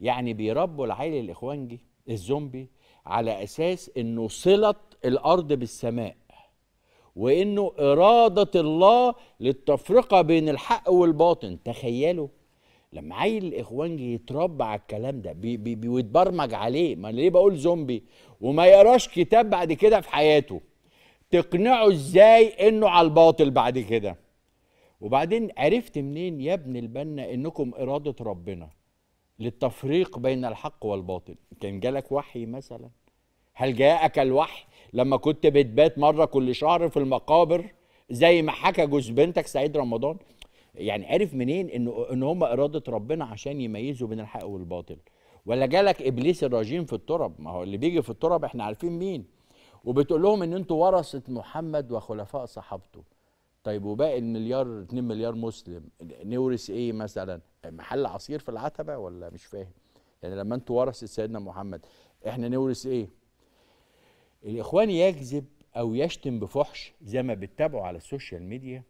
يعني بيربوا العيل الاخوانجي الزومبي على اساس انه صله الارض بالسماء وانه اراده الله للتفرقه بين الحق والباطن تخيلوا لما عيل الاخوانجي يتربى على الكلام ده بي بي بي ويتبرمج عليه ما ليه بقول زومبي وما يقراش كتاب بعد كده في حياته تقنعه ازاي انه على الباطل بعد كده وبعدين عرفت منين يا ابن البنا انكم اراده ربنا للتفريق بين الحق والباطل كان جالك وحي مثلا هل جاءك الوحي لما كنت بتبات مرة كل شهر في المقابر زي ما حكى جوز بنتك سعيد رمضان يعني عرف منين ان ان هم اراده ربنا عشان يميزوا بين الحق والباطل ولا جالك ابليس الرجيم في التراب ما هو اللي بيجي في التراب احنا عارفين مين وبتقول لهم ان انتوا ورثه محمد وخلفاء صحابته طيب وباقي المليار 2 مليار مسلم نورث ايه مثلا محل عصير في العتبه ولا مش فاهم يعني لما انتوا ورثه سيدنا محمد احنا نورث ايه الاخوان يكذب او يشتم بفحش زي ما بتتابعوا على السوشيال ميديا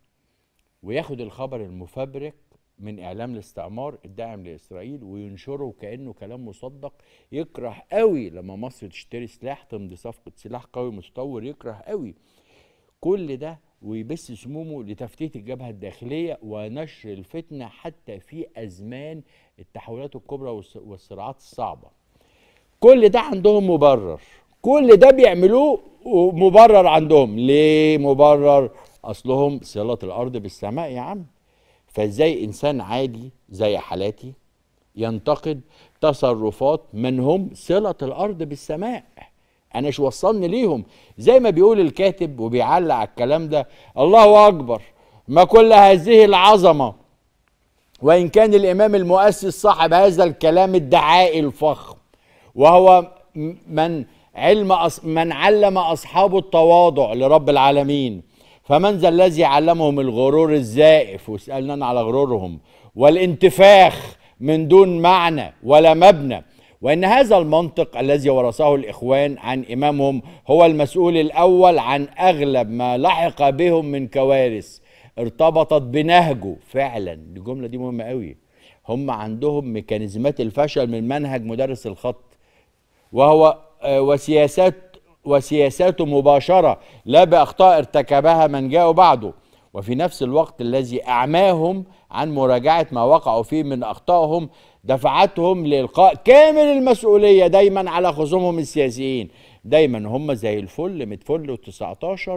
وياخد الخبر المفبرك من اعلام الاستعمار الداعم لاسرائيل وينشره كانه كلام مصدق يكره قوي لما مصر تشتري سلاح تمضي صفقه سلاح قوي متطور يكره قوي كل ده ويبث سمومه لتفتيت الجبهة الداخلية ونشر الفتنة حتى في أزمان التحولات الكبرى والصراعات الصعبة كل ده عندهم مبرر كل ده بيعملوه مبرر عندهم ليه مبرر أصلهم صلة الأرض بالسماء يا عم فازاي إنسان عادي زي حالاتي ينتقد تصرفات من هم صلة الأرض بالسماء انا شو وصلني ليهم زي ما بيقول الكاتب وبيعلق على الكلام ده الله اكبر ما كل هذه العظمه وان كان الامام المؤسس صاحب هذا الكلام الدعائي الفخم وهو من علم من علم اصحابه التواضع لرب العالمين فمن ذا الذي علمهم الغرور الزائف واسالنا على غرورهم والانتفاخ من دون معنى ولا مبنى وأن هذا المنطق الذي ورثه الإخوان عن إمامهم هو المسؤول الأول عن أغلب ما لحق بهم من كوارث ارتبطت بنهجه فعلا الجملة دي مهمة قوي هم عندهم ميكانيزمات الفشل من منهج مدرس الخط وهو آه، وسياسات وسياساته مباشرة لا بأخطاء ارتكبها من جاءوا بعده وفي نفس الوقت الذي أعماهم عن مراجعة ما وقعوا فيه من أخطائهم دفعتهم لإلقاء كامل المسؤولية دايما على خصومهم السياسيين دايما هم زي الفل متفل و19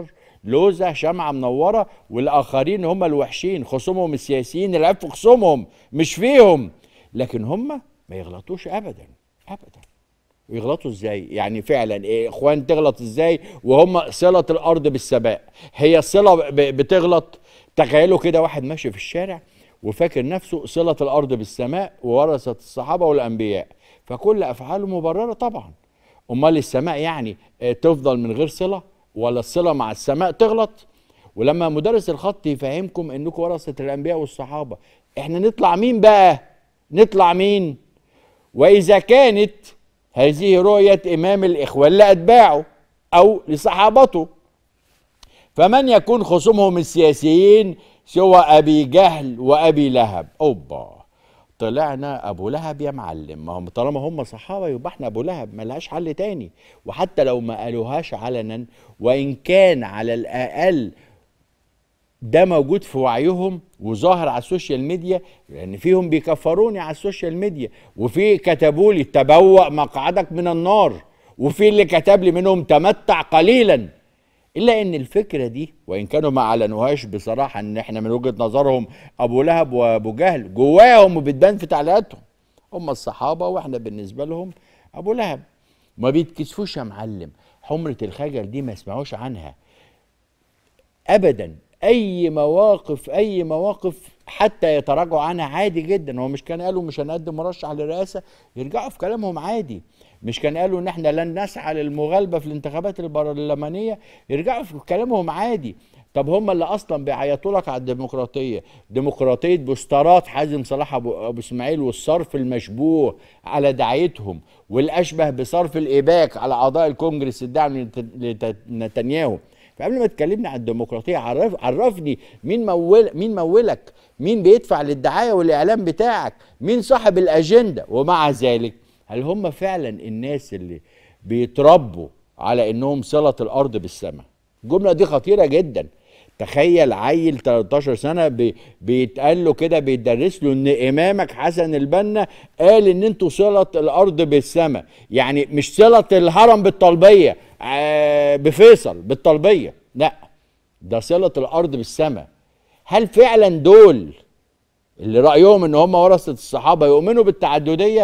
لوزة شمعة منورة والآخرين هم الوحشين خصومهم السياسيين العيب في خصومهم مش فيهم لكن هم ما يغلطوش أبدا أبدا ويغلطوا ازاي يعني فعلا إيه اخوان تغلط ازاي وهم صله الارض بالسباق هي صله بتغلط تخيلوا كده واحد ماشي في الشارع وفاكر نفسه صلة الأرض بالسماء وورثة الصحابة والأنبياء فكل أفعاله مبررة طبعا أمال السماء يعني آه، تفضل من غير صلة ولا الصلة مع السماء تغلط ولما مدرس الخط يفهمكم أنكم ورثة الأنبياء والصحابة احنا نطلع مين بقى نطلع مين وإذا كانت هذه رؤية إمام الإخوة لأتباعه أو لصحابته فمن يكون خصومهم السياسيين سوى ابي جهل وابي لهب اوبا طلعنا ابو لهب يا معلم ما هم طالما هم صحابه يبقى احنا ابو لهب ملهاش حل تاني وحتى لو ما قالوهاش علنا وان كان على الاقل ده موجود في وعيهم وظاهر على السوشيال ميديا لان فيهم بيكفروني على السوشيال ميديا وفي كتبوا لي تبوأ مقعدك من النار وفي اللي كتب لي منهم تمتع قليلا الا ان الفكره دي وان كانوا ما اعلنوهاش بصراحه ان احنا من وجهه نظرهم ابو لهب وابو جهل جواهم وبتبان في تعليقاتهم هم الصحابه واحنا بالنسبه لهم ابو لهب ما بيتكسفوش يا معلم حمره الخجل دي ما يسمعوش عنها ابدا اي مواقف اي مواقف حتى يتراجعوا عنها عادي جدا هو مش كان قالوا مش هنقدم مرشح للرئاسه يرجعوا في كلامهم عادي مش كان قالوا ان احنا لن نسعى للمغالبه في الانتخابات البرلمانيه يرجعوا في كلامهم عادي طب هم اللي اصلا بيعيطوا لك على الديمقراطيه ديمقراطيه بوسترات حازم صلاح ابو, اسماعيل والصرف المشبوه على دعايتهم والاشبه بصرف الاباك على اعضاء الكونجرس الدعم لنتنياهو فقبل ما تكلمني عن الديمقراطيه عرف عرفني مين مول مين مولك مين بيدفع للدعايه والاعلام بتاعك مين صاحب الاجنده ومع ذلك هل هم فعلا الناس اللي بيتربوا على انهم صله الارض بالسماء الجمله دي خطيره جدا تخيل عيل 13 سنه بيتقال له كده بيدرس له ان امامك حسن البنا قال ان انتوا صله الارض بالسماء يعني مش صله الهرم بالطلبيه آه، بفيصل بالطلبيه لا ده صله الارض بالسماء هل فعلا دول اللي رايهم ان هم ورثه الصحابه يؤمنوا بالتعدديه